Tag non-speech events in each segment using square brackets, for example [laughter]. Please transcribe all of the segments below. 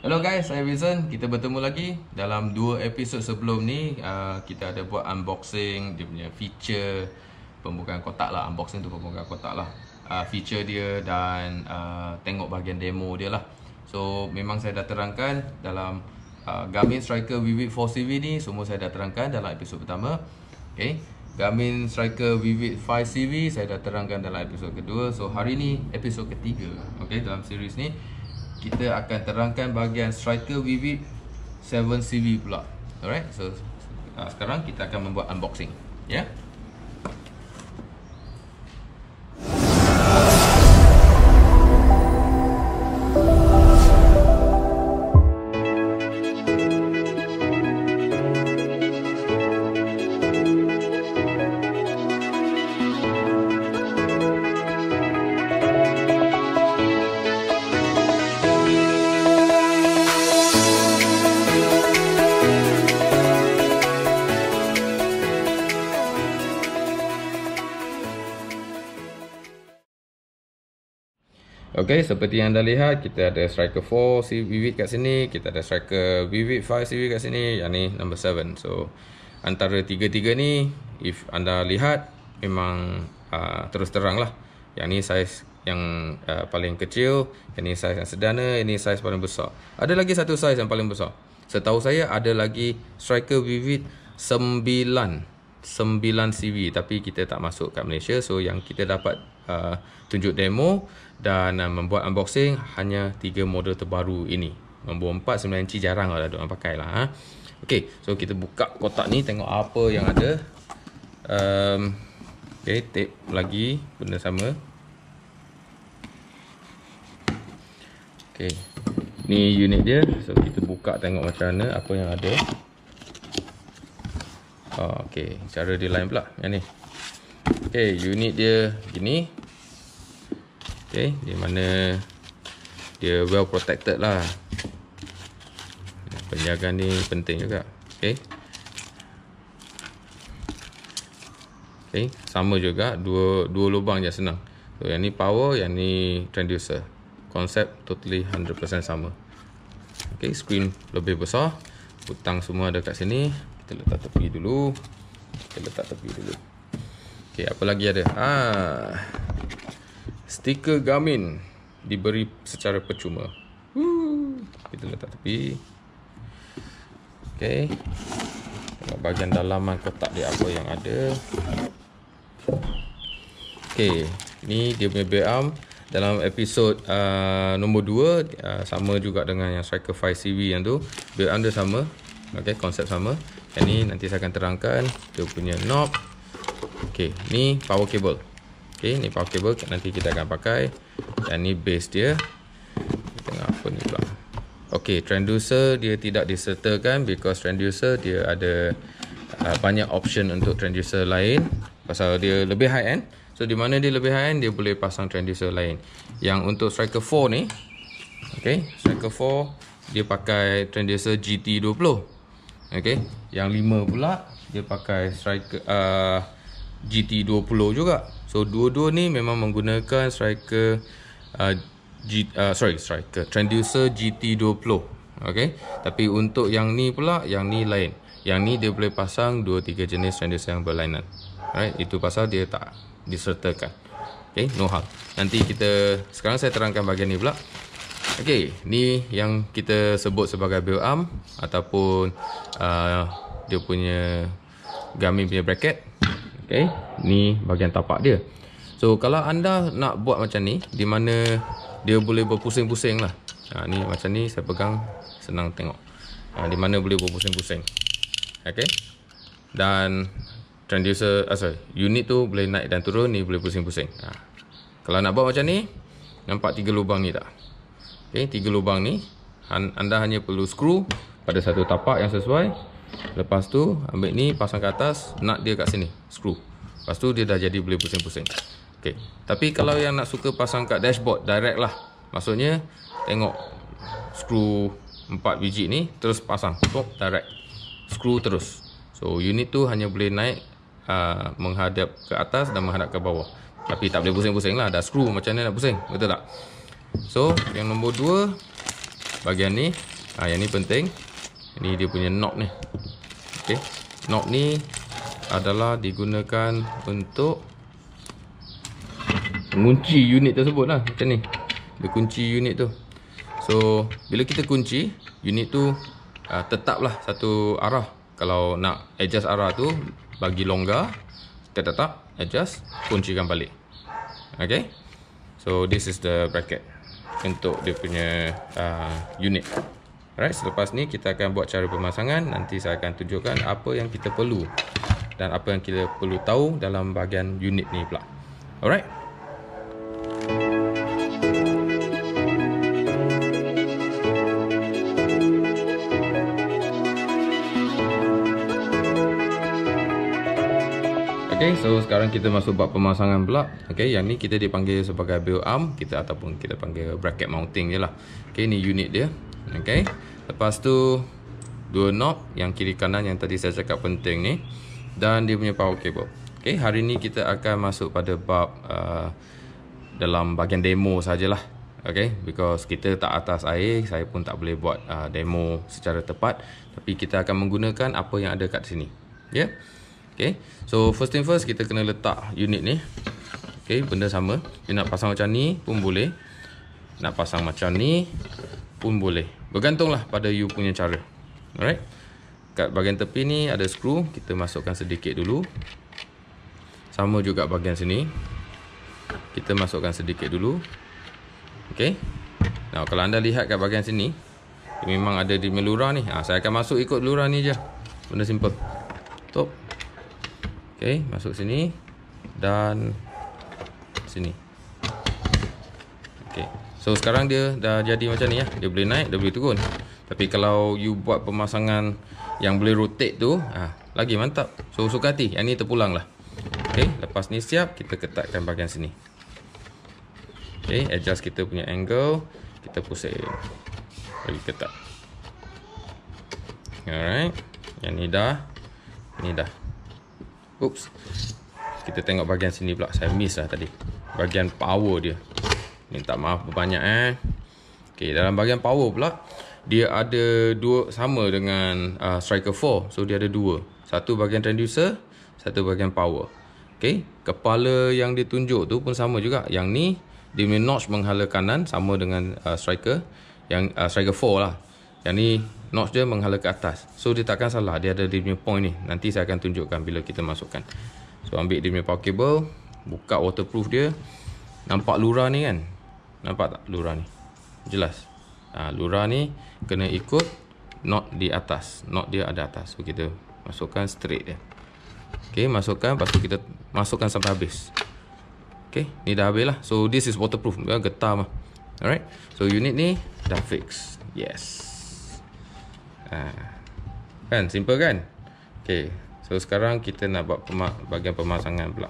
Hello guys, saya Wilson. Kita bertemu lagi dalam dua episod sebelum ni ah, kita ada buat unboxing dia punya feature pembukaan kotak lah unboxing tu pembukaan kotak lah ah, feature dia dan ah, tengok bahagian demo dia lah. So memang saya dah terangkan dalam Garmin Striker Vivid 4CV ni semua saya dah terangkan dalam episod pertama. Okay. Garmin Striker Vivid 5CV saya dah terangkan dalam episod kedua. So hari ni episod ketiga. Okay dalam series ni kita akan terangkan bahagian striker Vivid 7CV pula. Alright. So uh, sekarang kita akan membuat unboxing. Ya. Yeah? seperti yang anda lihat kita ada striker 4 si Vivid kat sini kita ada striker Vivid 5 si Vivid kat sini yang ni number 7 so antara tiga-tiga ni if anda lihat memang uh, terus terang lah yang ni saiz yang uh, paling kecil yang ni saiz yang sederhana ini saiz paling besar ada lagi satu saiz yang paling besar setahu saya ada lagi striker Vivid 9 9 CV tapi kita tak masuk kat Malaysia so yang kita dapat uh, tunjuk demo dan uh, membuat unboxing hanya tiga model terbaru ini. Nombor 4 9 inci jarang lah orang pakai lah. Ha. Okay, so kita buka kotak ni tengok apa yang ada. Um, okay, tape lagi benda sama. Okay, Ni unit dia. So kita buka tengok macam mana apa yang ada. Oh, okay, cara dia lain pula Yang ni Okay, unit dia Gini okay, di mana dia well protected lah penjagaan ni penting juga Okay. Okay, sama juga dua dua lubang je senang so, yang ni power yang ni transducer konsep totally 100% sama Okay, screen lebih besar butang semua ada kat sini kita letak tepi dulu kita letak tepi dulu Okay, apa lagi ada ah. Stiker Garmin diberi secara percuma. Woo. Kita letak tepi. Okey. Tengok bahagian dalaman kotak dia apa yang ada. Okey, ni dia punya BAM dalam episod uh, nombor 2 uh, sama juga dengan yang Striker 5 CV yang tu. BAM dia sama. Okey, konsep sama. Yang ni nanti saya akan terangkan dia punya knob. Okey, ni power cable. Okey, ni power cable nanti kita akan pakai Dan ni base dia Tengah apa ni pula Ok, transducer dia tidak disertakan Because transducer dia ada uh, Banyak option untuk transducer lain Pasal dia lebih high end So, di mana dia lebih high end Dia boleh pasang transducer lain Yang untuk striker 4 ni okey, striker 4 Dia pakai transducer GT20 okey. yang 5 pula Dia pakai striker uh, GT20 juga So dua-dua ni memang menggunakan striker uh, G, uh, sorry striker transducer GT20. Okay. Tapi untuk yang ni pula yang ni lain. Yang ni dia boleh pasang dua tiga jenis transducer yang berlainan. Alright, itu pasal dia tak disertakan. Okay, no hal. Nanti kita sekarang saya terangkan bahagian ni pula. Okay, ni yang kita sebut sebagai build arm ataupun uh, dia punya gaming punya bracket. Okay. Ni bagian tapak dia. So, kalau anda nak buat macam ni. Di mana dia boleh berpusing-pusing lah. Ha, ni macam ni saya pegang. Senang tengok. Ha, di mana boleh berpusing-pusing. Okay. Dan transducer. Ah, sorry. Unit tu boleh naik dan turun. Ni boleh pusing-pusing. Ha. Kalau nak buat macam ni. Nampak tiga lubang ni tak? Okay. Tiga lubang ni. Anda hanya perlu skru pada satu tapak yang sesuai Lepas tu ambil ni pasang ke atas nak dia kat sini Screw Lepas tu dia dah jadi boleh pusing-pusing Okay Tapi kalau yang nak suka pasang kat dashboard Direct lah Maksudnya Tengok Screw 4 biji ni Terus pasang Top direct Screw terus So unit tu hanya boleh naik uh, Menghadap ke atas dan menghadap ke bawah Tapi tak boleh pusing-pusing lah Dah screw macam ni nak pusing Betul tak? So yang nombor 2 bagian ni uh, Yang ni penting ini dia punya knob ni. Okey. Knob ni adalah digunakan untuk mengunci unit tersebut lah macam ni. Dia kunci unit tu. So, bila kita kunci, unit tu uh, tetaplah satu arah. Kalau nak adjust arah tu, bagi longgar, tetap-tetap, adjust, kuncikan balik. Okay? So, this is the bracket untuk dia punya uh, unit. Alright, selepas ni kita akan buat cara pemasangan. Nanti saya akan tunjukkan apa yang kita perlu dan apa yang kita perlu tahu dalam bahagian unit ni pula. Alright. Okay, so sekarang kita masuk buat pemasangan pula Okay, yang ni kita dipanggil sebagai build arm Kita ataupun kita panggil bracket mounting je lah Okay, ni unit dia okay. Lepas tu Dua knob yang kiri kanan yang tadi saya cakap penting ni Dan dia punya power cable okay. Hari ni kita akan masuk pada bab uh, Dalam bahagian demo sajalah okay. Because kita tak atas air Saya pun tak boleh buat uh, demo secara tepat Tapi kita akan menggunakan apa yang ada kat sini yeah. okay. So first thing first kita kena letak unit ni okay. Benda sama You nak pasang macam ni pun boleh nak pasang macam ni pun boleh Bergantunglah pada you punya cara. Alright. Kat bahagian tepi ni ada skru. Kita masukkan sedikit dulu. Sama juga bahagian sini. Kita masukkan sedikit dulu. Okay. Nah, kalau anda lihat kat bahagian sini. Memang ada di melura ni. Ha, saya akan masuk ikut lura ni je. Benda simple. Top. Okay. Masuk sini. Dan Sini. So sekarang dia dah jadi macam ni ya. Dia boleh naik, dia boleh turun. Tapi kalau you buat pemasangan yang boleh rotate tu, ah lagi mantap. So suka hati, yang ni terpulang lah. Okay, lepas ni siap, kita ketatkan bahagian sini. Okay, adjust kita punya angle. Kita pusing. Lagi ketat. Alright. Yang ni dah. Ni dah. Oops. Kita tengok bahagian sini pula. Saya miss lah tadi. Bahagian power dia. Minta maaf berbanyak eh. Okay, dalam bahagian power pula. Dia ada dua sama dengan uh, Striker 4. So, dia ada dua. Satu bahagian transducer. Satu bahagian power. Okay. Kepala yang ditunjuk tu pun sama juga. Yang ni, dia punya notch menghala kanan. Sama dengan uh, Striker. Yang uh, Striker 4 lah. Yang ni, notch dia menghala ke atas. So, dia takkan salah. Dia ada dia punya point ni. Nanti saya akan tunjukkan bila kita masukkan. So, ambil dia punya power cable. Buka waterproof dia. Nampak lurah ni kan. Nampak tak lurah ni? Jelas. Ha, lurah ni kena ikut knot di atas. Knot dia ada atas. So, kita masukkan straight dia. Okay, masukkan. Lepas tu kita masukkan sampai habis. Okay, ni dah habis lah. So, this is waterproof. Getar mah. Alright. So, unit ni dah fix. Yes. Ha. Kan, simple kan? Okay. So, sekarang kita nak buat pema bagian pemasangan pula.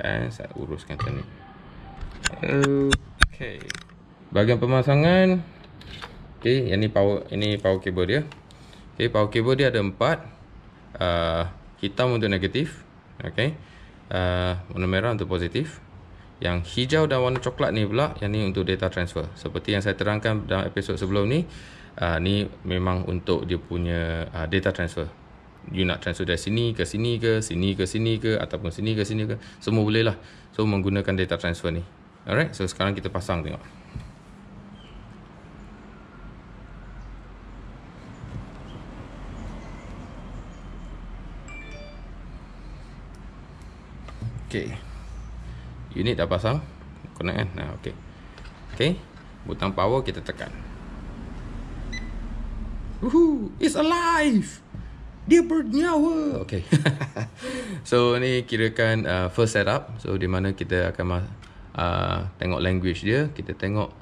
Dan saya uruskan tu ni. Hello. Okey. Bahagian pemasangan okey, yang ni power ini power cable dia. Okey, power cable dia ada empat, Uh, hitam untuk negatif, okey. Uh, ah, warna merah untuk positif. Yang hijau dan warna coklat ni pula yang ni untuk data transfer. Seperti yang saya terangkan dalam episod sebelum ni, uh, ni memang untuk dia punya uh, data transfer. You nak transfer dari sini ke sini ke, sini ke sini ke ataupun sini ke sini ke, semua boleh lah. So menggunakan data transfer ni. Alright, so sekarang kita pasang tengok. Okay. Unit dah pasang. Connect kan? Nah, okay. Okay. Butang power kita tekan. Woohoo! It's alive! Dia bernyawa! Okay. [laughs] so, ni kirakan uh, first setup. So, di mana kita akan masuk Ah, tengok language dia kita tengok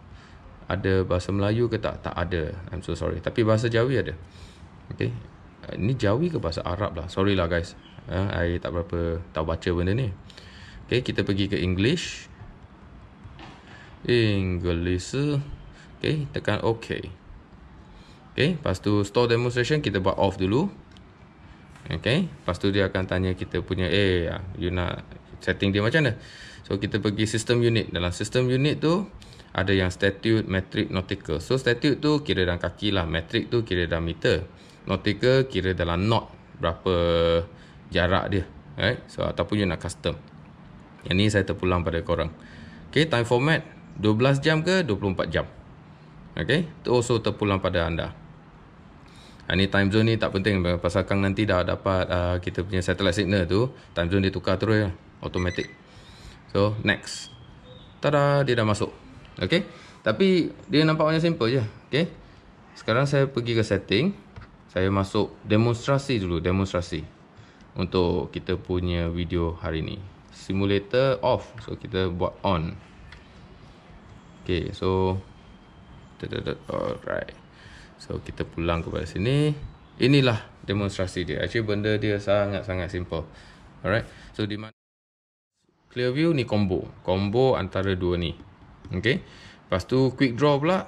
ada bahasa Melayu ke tak tak ada I'm so sorry tapi bahasa Jawi ada okay uh, ni Jawi ke bahasa Arab lah sorry lah guys uh, I tak berapa tahu baca benda ni okay kita pergi ke English English okay tekan OK okay lepas tu store demonstration kita buat off dulu Okay, lepas tu dia akan tanya kita punya Eh, you nak setting dia macam mana So kita pergi sistem unit. Dalam sistem unit tu ada yang statute, metric, nautical. So statute tu kira dalam kaki lah. Metric tu kira dalam meter. Nautical kira dalam knot. Berapa jarak dia. Right? So ataupun you nak custom. Yang ni saya terpulang pada korang. Okay time format 12 jam ke 24 jam. Okay. itu also terpulang pada anda. Ha, ni time zone ni tak penting. Pasal kang nanti dah dapat uh, kita punya satellite signal tu. Time zone dia tukar terus lah. Automatic. So next Tada dia dah masuk Okay Tapi dia nampak macam simple je Okay Sekarang saya pergi ke setting Saya masuk demonstrasi dulu Demonstrasi Untuk kita punya video hari ni Simulator off So kita buat on Okay so Alright So kita pulang kepada sini Inilah demonstrasi dia Actually benda dia sangat-sangat simple Alright So di mana clear view ni combo combo antara dua ni okey lepas tu quick draw pula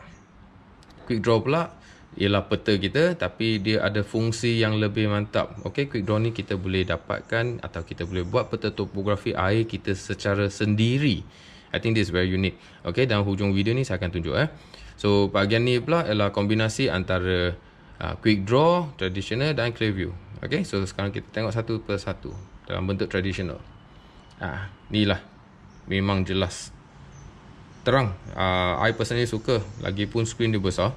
quick draw pula ialah peta kita tapi dia ada fungsi yang lebih mantap okey quick draw ni kita boleh dapatkan atau kita boleh buat peta topografi air kita secara sendiri i think this very unique okey dan hujung video ni saya akan tunjuk eh so bahagian ni pula ialah kombinasi antara uh, quick draw traditional dan clear view okey so sekarang kita tengok satu persatu dalam bentuk traditional Ah, ni lah Memang jelas Terang uh, I personally suka Lagipun screen dia besar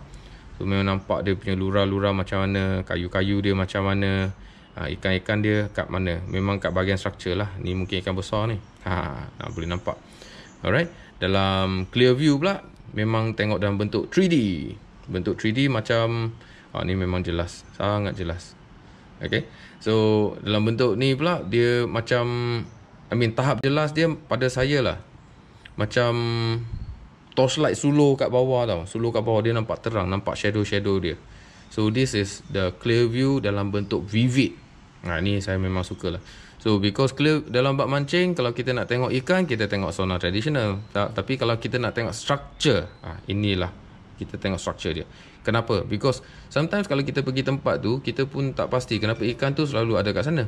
So memang nampak dia punya lura-lura macam mana Kayu-kayu dia macam mana ah, Ikan-ikan uh, dia kat mana Memang kat bahagian structure lah Ni mungkin ikan besar ni [laughs] Haa Boleh nampak Alright Dalam clear view pula Memang tengok dalam bentuk 3D Bentuk 3D macam uh, Ni memang jelas Sangat jelas Okay So dalam bentuk ni pula Dia macam I mean tahap jelas dia pada saya lah Macam Torchlight sulur kat bawah tau Sulur kat bawah dia nampak terang Nampak shadow-shadow dia So this is the clear view dalam bentuk vivid Nah ha, ni saya memang suka lah So because clear dalam bak mancing Kalau kita nak tengok ikan Kita tengok sonar tradisional Tapi kalau kita nak tengok structure ah Inilah kita tengok structure dia Kenapa? Because sometimes kalau kita pergi tempat tu Kita pun tak pasti kenapa ikan tu selalu ada kat sana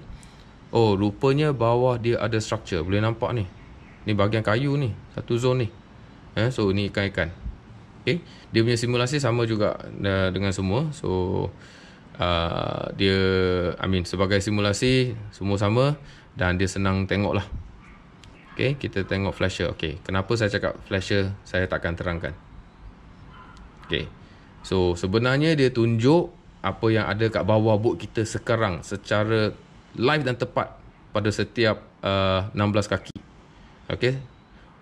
Oh, rupanya bawah dia ada struktur. Boleh nampak ni. Ni bahagian kayu ni. Satu zone ni. Eh, so, ni ikan-ikan. Okay. Eh, dia punya simulasi sama juga uh, dengan semua. So, uh, dia, I mean, sebagai simulasi, semua sama. Dan dia senang tengok lah. Okay, kita tengok flasher. Okay, kenapa saya cakap flasher, saya takkan terangkan. Okay. So, sebenarnya dia tunjuk apa yang ada kat bawah boot kita sekarang secara live dan tepat pada setiap uh, 16 kaki. Okey.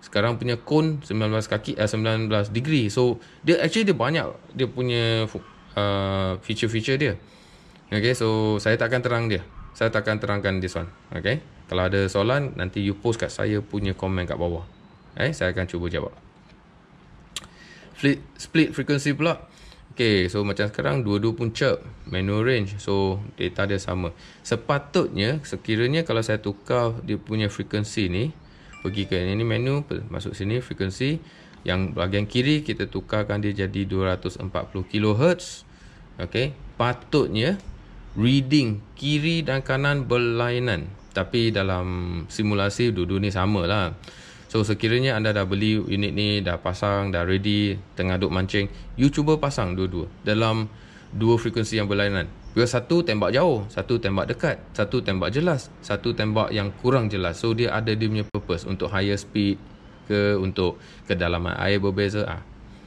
Sekarang punya cone 19 kaki eh, uh, 19 degree. So dia actually dia banyak dia punya uh, feature-feature dia. Okey, so saya takkan terang dia. Saya tak akan terangkan this one. Okey. Kalau ada soalan nanti you post kat saya punya komen kat bawah. Eh, saya akan cuba jawab. Split, split frequency pula. Okay, so macam sekarang dua-dua pun chirp menu range. So data dia sama. Sepatutnya sekiranya kalau saya tukar dia punya frekuensi ni pergi ke ini, ini menu masuk sini frekuensi, yang bahagian kiri kita tukarkan dia jadi 240 kHz. Okay, patutnya reading kiri dan kanan berlainan. Tapi dalam simulasi dua-dua ni sama lah. So sekiranya anda dah beli unit ni, dah pasang, dah ready, tengah duk mancing, you cuba pasang dua-dua dalam dua frekuensi yang berlainan. Because satu tembak jauh, satu tembak dekat, satu tembak jelas, satu tembak yang kurang jelas. So dia ada dia punya purpose untuk higher speed ke untuk kedalaman air berbeza. ha,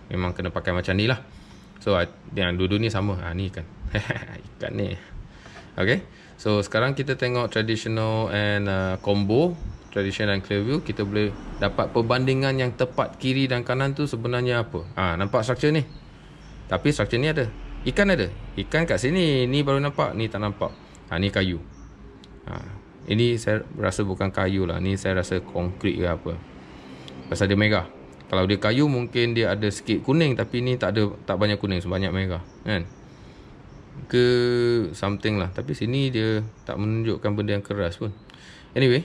memang kena pakai macam ni lah. So ah, yang dua-dua ni sama. Ah ha, ni ikan. [laughs] ikan ni. Okay. So sekarang kita tengok traditional and uh, combo traditional clear view kita boleh dapat perbandingan yang tepat kiri dan kanan tu sebenarnya apa ah ha, nampak struktur ni tapi struktur ni ada ikan ada ikan kat sini ni baru nampak ni tak nampak ha ni kayu ha, ini saya rasa bukan kayu lah ni saya rasa konkrit ke apa pasal dia merah kalau dia kayu mungkin dia ada sikit kuning tapi ni tak ada tak banyak kuning sebanyak merah kan ke something lah tapi sini dia tak menunjukkan benda yang keras pun anyway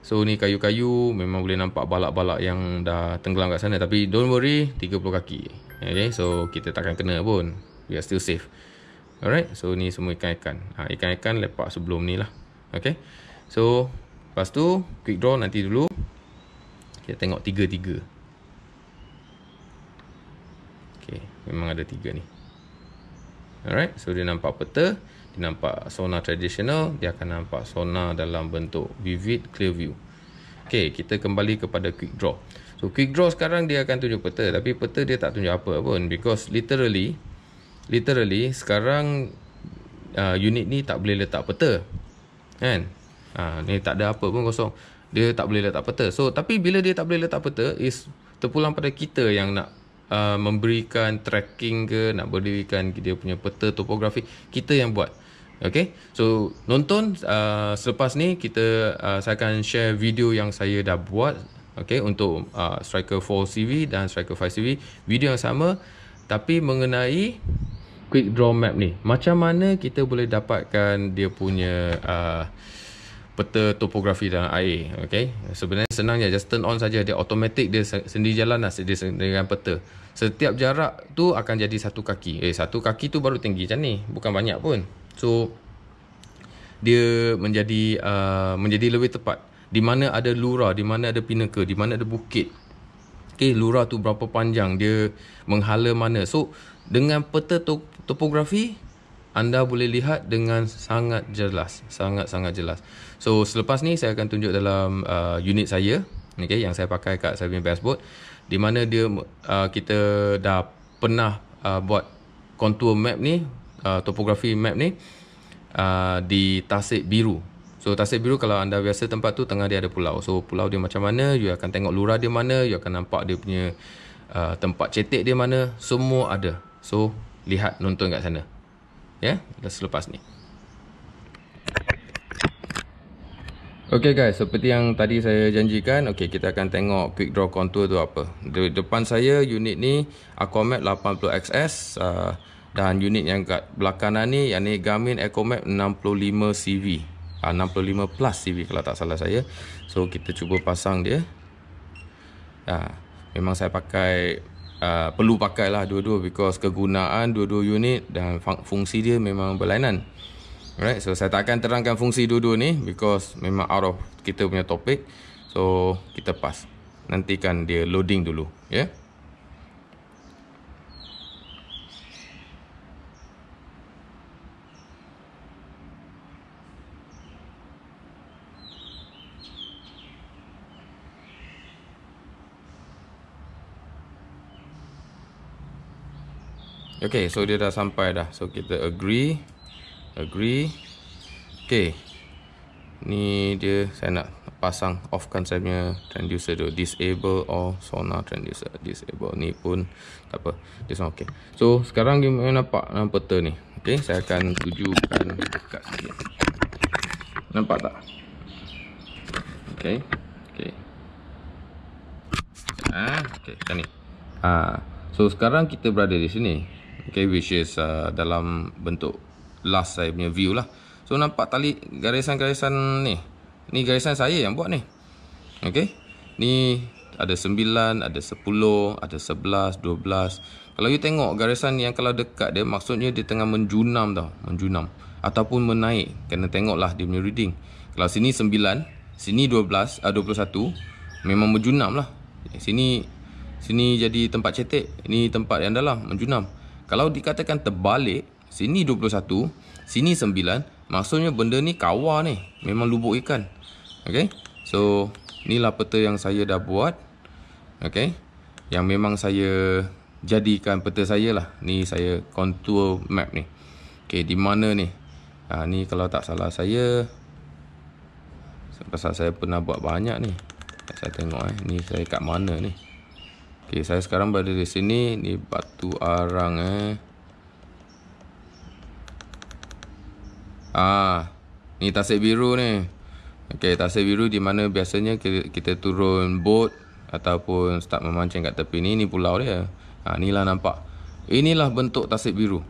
So ni kayu-kayu memang boleh nampak balak-balak yang dah tenggelam kat sana Tapi don't worry 30 kaki Okay so kita takkan kena pun We are still safe Alright so ni semua ikan-ikan ha, Ikan-ikan ha, lepak sebelum ni lah Okay so lepas tu quick draw nanti dulu Kita tengok tiga-tiga Okay memang ada tiga ni Alright so dia nampak peta nampak sonar tradisional dia akan nampak sonar dalam bentuk vivid clear view Okay, kita kembali kepada quick draw so quick draw sekarang dia akan tunjuk peta tapi peta dia tak tunjuk apa pun because literally literally sekarang uh, unit ni tak boleh letak peta kan ha, ni tak ada apa pun kosong dia tak boleh letak peta so tapi bila dia tak boleh letak peta is terpulang pada kita yang nak uh, memberikan tracking ke nak berikan dia punya peta topografi kita yang buat Okay, so nonton uh, selepas ni kita uh, saya akan share video yang saya dah buat Okay, untuk uh, Striker 4 CV dan Striker 5 CV Video yang sama tapi mengenai quick draw map ni Macam mana kita boleh dapatkan dia punya uh, peta topografi dalam air Okay, sebenarnya senang je just turn on saja dia automatic dia sendiri jalan lah dia dengan peta Setiap jarak tu akan jadi satu kaki Eh satu kaki tu baru tinggi macam ni bukan banyak pun So dia menjadi uh, menjadi lebih tepat di mana ada lura, di mana ada pinaka, di mana ada bukit. Okay, lura tu berapa panjang, dia menghala mana. So dengan peta topografi anda boleh lihat dengan sangat jelas, sangat-sangat jelas. So selepas ni saya akan tunjuk dalam uh, unit saya, okay, yang saya pakai kat saya punya dashboard di mana dia uh, kita dah pernah uh, buat contour map ni uh, topografi map ni uh, di Tasik Biru. So Tasik Biru kalau anda biasa tempat tu tengah dia ada pulau. So pulau dia macam mana, you akan tengok lurah dia mana, you akan nampak dia punya uh, tempat cetek dia mana, semua ada. So lihat nonton kat sana. Ya, yeah? selepas ni. Okay guys, seperti yang tadi saya janjikan, okay kita akan tengok quick draw contour tu apa. Di depan saya unit ni Aquamap 80XS uh, dan unit yang kat belakang ni yang ni Garmin Ecomap 65 CV ha, 65 plus CV kalau tak salah saya so kita cuba pasang dia ha, memang saya pakai uh, perlu pakai lah dua-dua because kegunaan dua-dua unit dan fungsi dia memang berlainan alright so saya tak akan terangkan fungsi dua-dua ni because memang out of kita punya topik so kita pas nantikan dia loading dulu ya yeah? Okay, so dia dah sampai dah. So kita agree. Agree. Okay. Ni dia saya nak pasang offkan saya punya transducer tu. Disable or sonar transducer. Disable ni pun tak apa. Dia sama okay. So sekarang gimana nampak dalam peta ni. Okay, saya akan tujukan dekat sikit. Nampak tak? Okay. Okay. Ah, okay, macam Ah, So sekarang kita berada di sini. Okay, which is uh, dalam bentuk last saya punya view lah. So, nampak tali garisan-garisan ni. Ni garisan saya yang buat ni. Okay. Ni ada 9, ada 10, ada 11, 12. Kalau you tengok garisan yang kalau dekat dia, maksudnya dia tengah menjunam tau. Menjunam. Ataupun menaik. Kena tengok lah dia punya reading. Kalau sini 9, sini 12, uh, 21. Memang menjunam lah. Sini sini jadi tempat cetek. Ini tempat yang dalam. Menjunam. Kalau dikatakan terbalik Sini 21 Sini 9 Maksudnya benda ni kawar ni Memang lubuk ikan Okay So Inilah peta yang saya dah buat Okay Yang memang saya Jadikan peta saya lah Ni saya contour map ni Okay di mana ni ha, Ni kalau tak salah saya Pasal saya pernah buat banyak ni Saya tengok eh Ni saya kat mana ni Okay, saya sekarang berada di sini. Ni batu arang eh. Ah, ni tasik biru ni. Okay, tasik biru di mana biasanya kita, kita turun boat ataupun start memancing kat tepi ni. Ni pulau dia. Ah, ni lah nampak. Inilah bentuk tasik biru.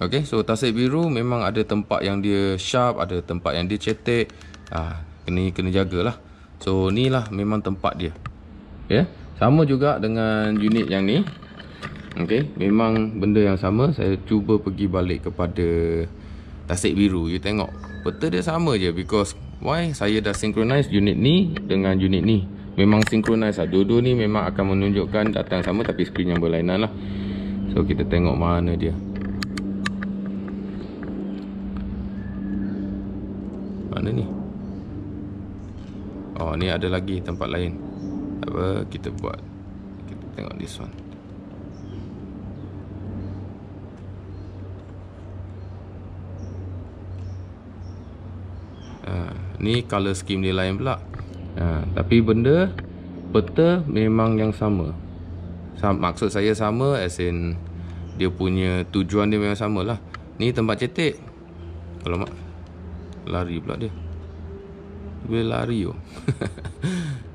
Okay, so tasik biru memang ada tempat yang dia sharp, ada tempat yang dia cetek. Ah, ni kena jagalah. So, ni lah memang tempat dia. Ya. Yeah? Sama juga dengan unit yang ni. Okey, memang benda yang sama. Saya cuba pergi balik kepada tasik biru. You tengok, peta dia sama je because why saya dah synchronize unit ni dengan unit ni. Memang synchronize lah. Dua-dua ni memang akan menunjukkan datang sama tapi skrin yang berlainan lah. So, kita tengok mana dia. Mana ni? Oh, ni ada lagi tempat lain apa kita buat kita tengok this one Ha, ni color scheme dia lain pula ha, Tapi benda Peta memang yang sama Maksud saya sama As in Dia punya tujuan dia memang sama lah Ni tempat cetek Kalau mak Lari pula dia Dia lari oh. [laughs]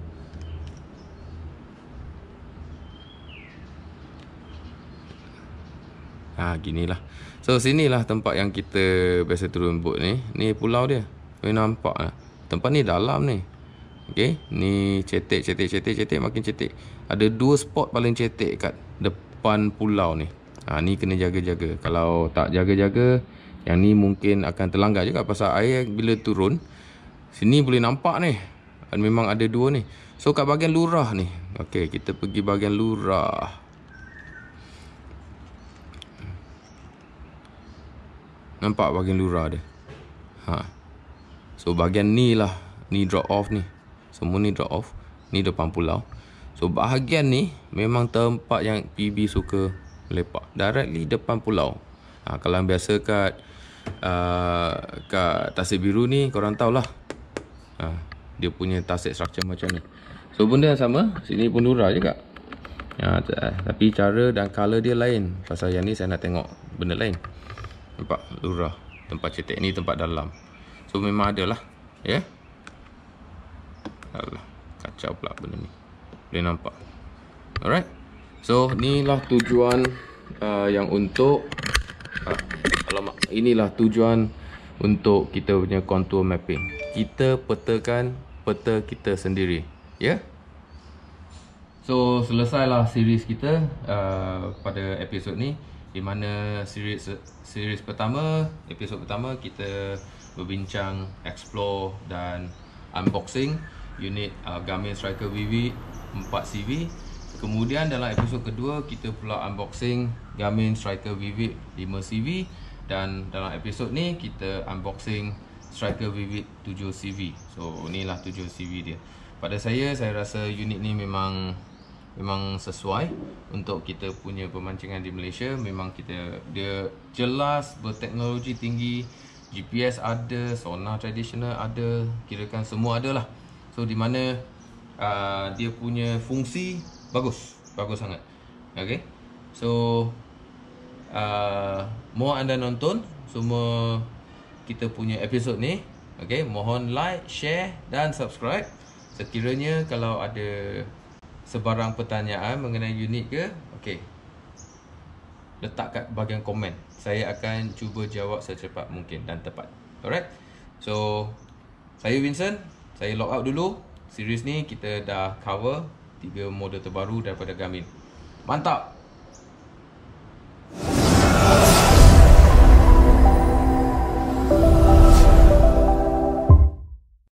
Ha ginilah. So sinilah tempat yang kita biasa turun bot ni. Ni pulau dia. Kau nampak ah. Tempat ni dalam ni. Okey, ni cetek cetek cetek cetek makin cetek. Ada dua spot paling cetek kat depan pulau ni. Ha ni kena jaga-jaga. Kalau tak jaga-jaga, yang ni mungkin akan terlanggar juga pasal air bila turun. Sini boleh nampak ni. Memang ada dua ni. So kat bahagian lurah ni. Okey, kita pergi bahagian lurah. Nampak bahagian lurah dia ha. So bahagian ni lah Ni drop off ni Semua ni drop off Ni depan pulau So bahagian ni Memang tempat yang PB suka lepak Directly depan pulau ha, Kalau biasa kat uh, Kat tasik biru ni Korang tahulah ha, Dia punya tasik structure macam ni So benda yang sama Sini pun lurah juga ha, eh, Tapi cara dan colour dia lain Pasal yang ni saya nak tengok benda lain nampak lurah tempat cetek ni tempat dalam so memang ada lah ya yeah? kacau pula benda ni boleh nampak alright so inilah tujuan uh, yang untuk uh, alamak inilah tujuan untuk kita punya contour mapping kita petakan peta kita sendiri ya yeah? so selesailah series kita uh, pada episod ni di mana series series pertama episod pertama kita berbincang explore dan unboxing unit uh, Garmin Striker VV 4CV kemudian dalam episod kedua kita pula unboxing Garmin Striker VV 5CV dan dalam episod ni kita unboxing Striker VV 7CV so inilah 7CV dia pada saya saya rasa unit ni memang memang sesuai untuk kita punya pemancingan di Malaysia memang kita dia jelas berteknologi tinggi GPS ada sonar tradisional ada kirakan semua ada lah so di mana uh, dia punya fungsi bagus bagus sangat okay so uh, mohon anda nonton semua kita punya episod ni okay mohon like share dan subscribe sekiranya kalau ada sebarang pertanyaan mengenai unit ke okey letak kat bahagian komen saya akan cuba jawab secepat mungkin dan tepat alright so saya Vincent saya log out dulu Serius ni kita dah cover tiga model terbaru daripada Garmin mantap